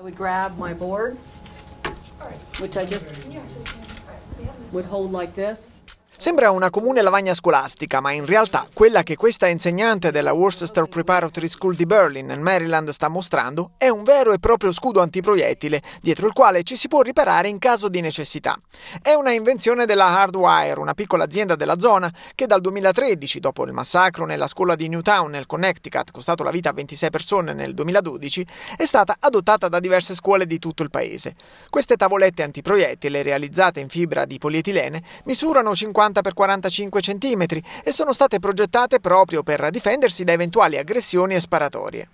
I would grab my board, which I just would hold like this. Sembra una comune lavagna scolastica, ma in realtà quella che questa insegnante della Worcester Preparatory School di Berlin, nel Maryland, sta mostrando è un vero e proprio scudo antiproiettile, dietro il quale ci si può riparare in caso di necessità. È una invenzione della Hardwire, una piccola azienda della zona, che dal 2013, dopo il massacro nella scuola di Newtown, nel Connecticut, costato la vita a 26 persone nel 2012, è stata adottata da diverse scuole di tutto il paese. Queste tavolette antiproiettile, realizzate in fibra di polietilene, misurano 50 40 x 45 cm e sono state progettate proprio per difendersi da eventuali aggressioni e sparatorie.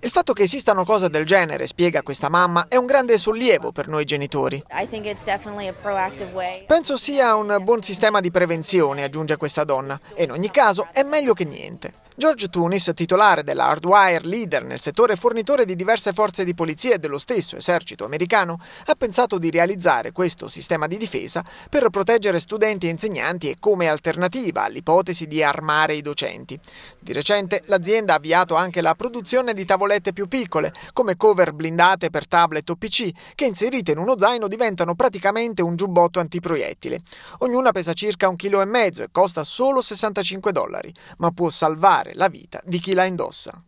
Il fatto che esistano cose del genere, spiega questa mamma, è un grande sollievo per noi genitori. Penso sia un buon sistema di prevenzione, aggiunge questa donna, e in ogni caso è meglio che niente. George Tunis, titolare della Hardwire, leader nel settore fornitore di diverse forze di polizia e dello stesso esercito americano, ha pensato di realizzare questo sistema di difesa per proteggere studenti e insegnanti e come alternativa all'ipotesi di armare i docenti. Di recente Recentemente l'azienda ha avviato anche la produzione di tavolette più piccole, come cover blindate per tablet o PC, che inserite in uno zaino diventano praticamente un giubbotto antiproiettile. Ognuna pesa circa un chilo e mezzo e costa solo 65 dollari, ma può salvare la vita di chi la indossa.